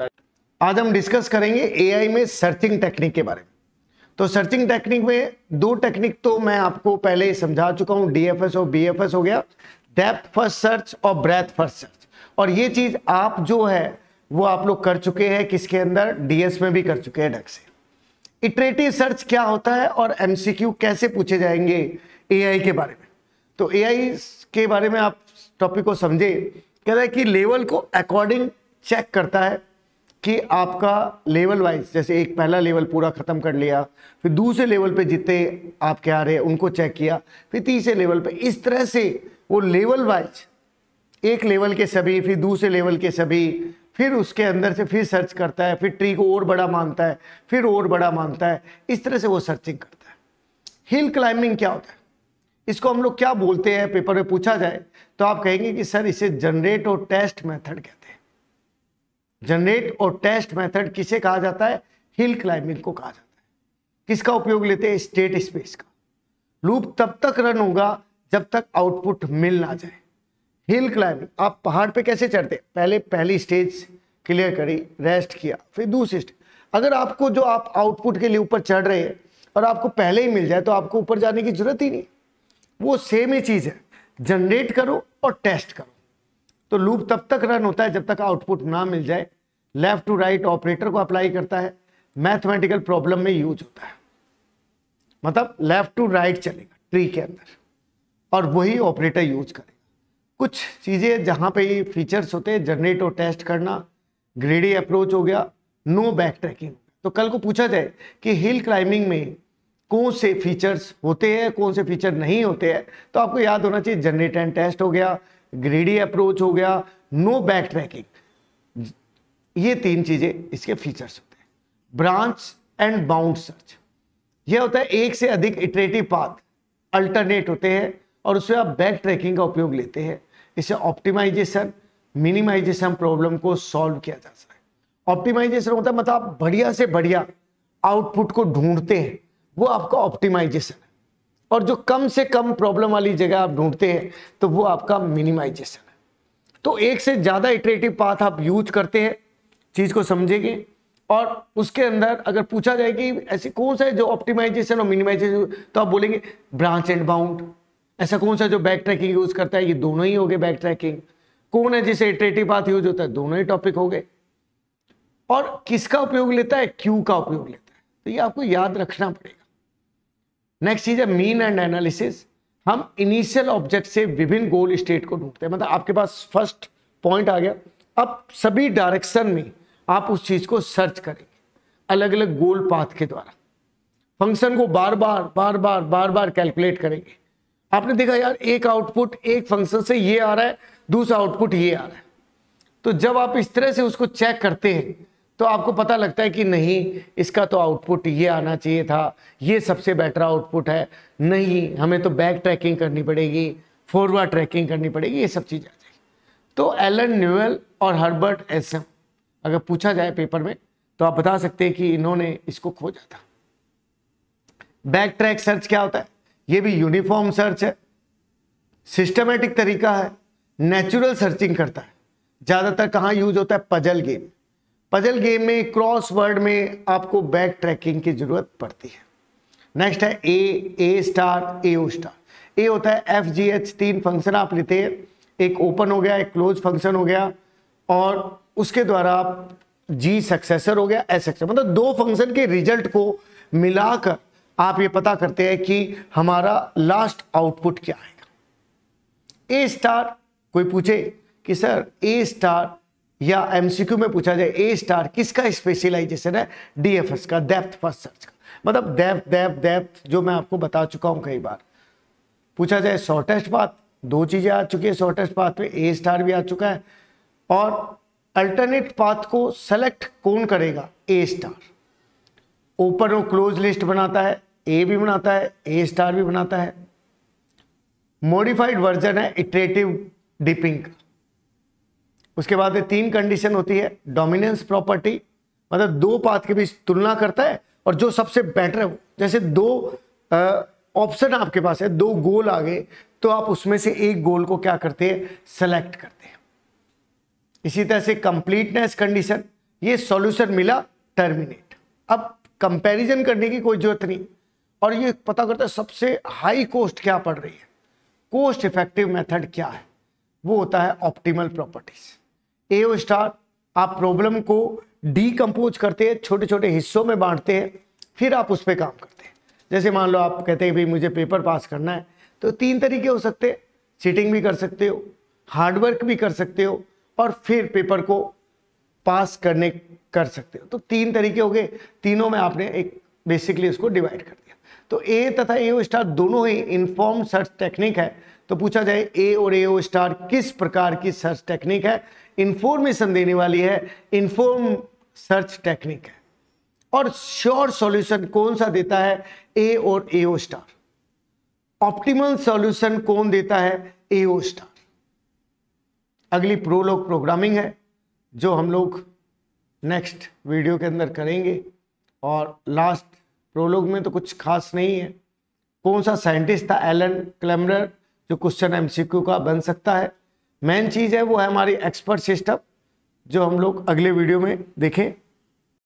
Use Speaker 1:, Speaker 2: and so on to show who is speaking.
Speaker 1: आज हम डिस्कस करेंगे एआई में सर्चिंग टेक्निक के बारे में तो सर्चिंग टेक्निक में दो टेक्निक तो मैं आपको पहले समझा चुका हूं डीएफएस और बीएफएस हो गया डेप्थ फर्स्ट सर्च और ब्रेथ फर्स्ट सर्च और ये चीज आप जो है वो आप लोग कर चुके हैं किसके अंदर डीएस में भी कर चुके हैं ढंग से इटरेटिव सर्च क्या होता है और एमसीक्यू कैसे पूछे जाएंगे एआई के बारे में तो एआई के बारे में आप टॉपिक को समझे कह रहे हैं कि लेवल को अकॉर्डिंग चेक करता है कि आपका लेवल वाइज जैसे एक पहला लेवल पूरा ख़त्म कर लिया फिर दूसरे लेवल पे जितने आपके आ रहे हैं उनको चेक किया फिर तीसरे लेवल पे इस तरह से वो लेवल वाइज एक लेवल के सभी फिर दूसरे लेवल के सभी फिर उसके अंदर से फिर सर्च करता है फिर ट्री को और बड़ा मानता है फिर और बड़ा मानता है इस तरह से वो सर्चिंग करता है हिल क्लाइंबिंग क्या होता है इसको हम लोग क्या बोलते हैं पेपर में पूछा जाए तो आप कहेंगे कि सर इसे जनरेट और टेस्ट मेथड कहते हैं जनरेट और टेस्ट मेथड किसे कहा जाता है हिल क्लाइंबिंग को कहा जाता है किसका उपयोग लेते हैं स्टेट स्पेस का लूप तब तक रन होगा जब तक आउटपुट मिल ना जाए हिल क्लाइंबिंग आप पहाड़ पे कैसे चढ़ते पहले पहली स्टेज क्लियर करी रेस्ट किया फिर दूसरी स्टेज अगर आपको जो आप आउटपुट के लिए ऊपर चढ़ रहे हैं और आपको पहले ही मिल जाए तो आपको ऊपर जाने की जरूरत ही नहीं वो सेम ही चीज़ है जनरेट करो और टेस्ट करो तो लूप तब तक रन होता है जब तक आउटपुट ना मिल जाए लेफ्ट टू राइट ऑपरेटर को अप्लाई करता है मैथमेटिकल प्रॉब्लम में यूज होता है मतलब लेफ्ट टू राइट चलेगा ट्री के अंदर और वही ऑपरेटर यूज करेगा कुछ चीज़ें जहां पे ये फीचर्स होते हैं जनरेट और टेस्ट करना ग्रेडी अप्रोच हो गया नो बैक ट्रैकिंग तो कल को पूछा जाए कि हिल क्लाइंबिंग में कौन से फीचर्स होते हैं कौन से फीचर नहीं होते हैं तो आपको याद होना चाहिए जनरेट एंड टेस्ट हो गया ग्रेडी अप्रोच हो गया नो बैक ट्रैकिंग ये तीन चीजें इसके फीचर्स होते हैं ब्रांच एंड बाउंड सर्च यह होता है एक से अधिक इटरेटिव पाथ अल्टरनेट होते हैं और उसमें आप बैक ट्रैकिंग का उपयोग लेते हैं इसे ऑप्टिमाइजेशन मिनिमाइजेशन प्रॉब्लम को सॉल्व किया जा सकता है ऑप्टिमाइजेशन होता है मतलब आप बढ़िया से बढ़िया आउटपुट को ढूंढते हैं वो आपका ऑप्टिमाइजेशन है और जो कम से कम प्रॉब्लम वाली जगह आप ढूंढते हैं तो वो आपका मिनिमाइजेशन है तो एक से ज़्यादा इटरेटिव पाथ आप यूज करते हैं चीज़ को समझेंगे और उसके अंदर अगर पूछा जाए कि ऐसे कौन सा है जो ऑप्टिमाइजेशन और मिनिमाइजेशन तो आप बोलेंगे ब्रांच एंड बाउंड ऐसा कौन सा जो बैक ट्रैकिंग यूज़ करता है ये दोनों ही हो गए बैक ट्रैकिंग कौन है जिसे इटरेटिव पाथ यूज होता है दोनों ही टॉपिक हो गए और किसका उपयोग लेता है क्यू का उपयोग लेता है तो ये आपको याद रखना पड़ेगा नेक्स्ट चीज़ है मीन एंड एनालिसिस हम इनिशियल ऑब्जेक्ट से विभिन्न गोल स्टेट को ढूंढते हैं मतलब आपके पास फर्स्ट पॉइंट आ गया अब सभी डायरेक्शन में आप उस चीज को सर्च करेंगे अलग अलग गोल पाथ के द्वारा फंक्शन को बार बार बार बार बार बार कैलकुलेट करेंगे आपने देखा यार एक आउटपुट एक फंक्शन से ये आ रहा है दूसरा आउटपुट ये आ रहा है तो जब आप इस तरह से उसको चेक करते हैं तो आपको पता लगता है कि नहीं इसका तो आउटपुट ये आना चाहिए था ये सबसे बेटर आउटपुट है नहीं हमें तो बैक ट्रैकिंग करनी पड़ेगी फॉरवर्ड ट्रैकिंग करनी पड़ेगी ये सब चीज़ आ जाएगी तो एलन न्यूएल और हर्बर्ट एसम अगर पूछा जाए पेपर में तो आप बता सकते हैं कि इन्होंने इसको खोजा था बैक ट्रैक सर्च क्या होता है ये भी यूनिफॉर्म सर्च है सिस्टमेटिक तरीका है नेचुरल सर्चिंग करता है ज़्यादातर कहाँ यूज होता है पजल गेम पजल गेम में क्रॉस वर्ड में आपको बैक ट्रैकिंग की जरूरत पड़ती है नेक्स्ट है ए ए star A O star A होता है एफ जी एच तीन फंक्शन आप लेते हैं एक ओपन हो गया एक क्लोज फंक्शन हो गया और उसके द्वारा आप जी सक्सेसर हो गया एस सक्सेसर मतलब दो फंक्शन के रिजल्ट को मिलाकर आप ये पता करते हैं कि हमारा लास्ट आउटपुट क्या आएगा ए स्टार कोई पूछे कि सर ए स्टार या एमसीक्यू में पूछा जाए ए स्टार किसका स्पेशलाइजेशन है डीएफएस का डेप्थ फर्स्ट सर्च का मतलब डेप्थ डेप्थ डेप्थ जो मैं आपको बता चुका हूं कई बार पूछा जाए शॉर्टेस्ट बात दो चीजें आ चुकी है शॉर्टेस्ट बात में ए स्टार भी आ चुका है और अल्टरनेट पाथ को सेलेक्ट कौन करेगा ए स्टार ओपन और क्लोज लिस्ट बनाता है ए भी बनाता है ए स्टार भी बनाता है मॉडिफाइड वर्जन है इटरेटिव डिपिंग का उसके बाद में तीन कंडीशन होती है डोमिनेंस प्रॉपर्टी मतलब दो पाथ के बीच तुलना करता है और जो सबसे बेटर है जैसे दो ऑप्शन आपके पास है दो गोल आ गए तो आप उसमें से एक गोल को क्या करते हैं सेलेक्ट करते हैं इसी तरह से कंप्लीटनेस कंडीशन ये सॉल्यूशन मिला टर्मिनेट अब कंपैरिजन करने की कोई जरूरत नहीं और ये पता करता है सबसे हाई कॉस्ट क्या पड़ रही है कॉस्ट इफेक्टिव मेथड क्या है वो होता है optimal properties A O star आप प्रॉब्लम को डीकम्पोज करते हैं छोटे छोटे हिस्सों में बांटते हैं फिर आप उस पर काम करते हैं जैसे मान लो आप कहते हैं भाई मुझे पेपर पास करना है तो तीन तरीके हो सकते हैं सीटिंग भी कर सकते हो हार्डवर्क भी कर सकते हो और फिर पेपर को पास करने कर सकते हो तो तीन तरीके हो गए तीनों में आपने एक बेसिकली उसको डिवाइड कर दिया तो ए तथा ए ओ स्टार दोनों ही इन्फॉर्म सर्च टेक्निक है तो पूछा जाए ए और ए ओ स्टार किस प्रकार की सर्च टेक्निक है इन्फॉर्मेशन देने वाली है इन्फॉर्म सर्च टेक्निक है और श्योर सॉल्यूशन कौन सा देता है ए और A O star optimal solution कौन देता है ए ओ स्टार अगली प्रोलॉग प्रोग्रामिंग है जो हम लोग नेक्स्ट वीडियो के अंदर करेंगे और लास्ट प्रोलॉग में तो कुछ खास नहीं है कौन सा साइंटिस्ट था एलन क्लैमर जो क्वेश्चन एमसीक्यू का बन सकता है मेन चीज़ है वो है हमारी एक्सपर्ट सिस्टम जो हम लोग अगले वीडियो में देखें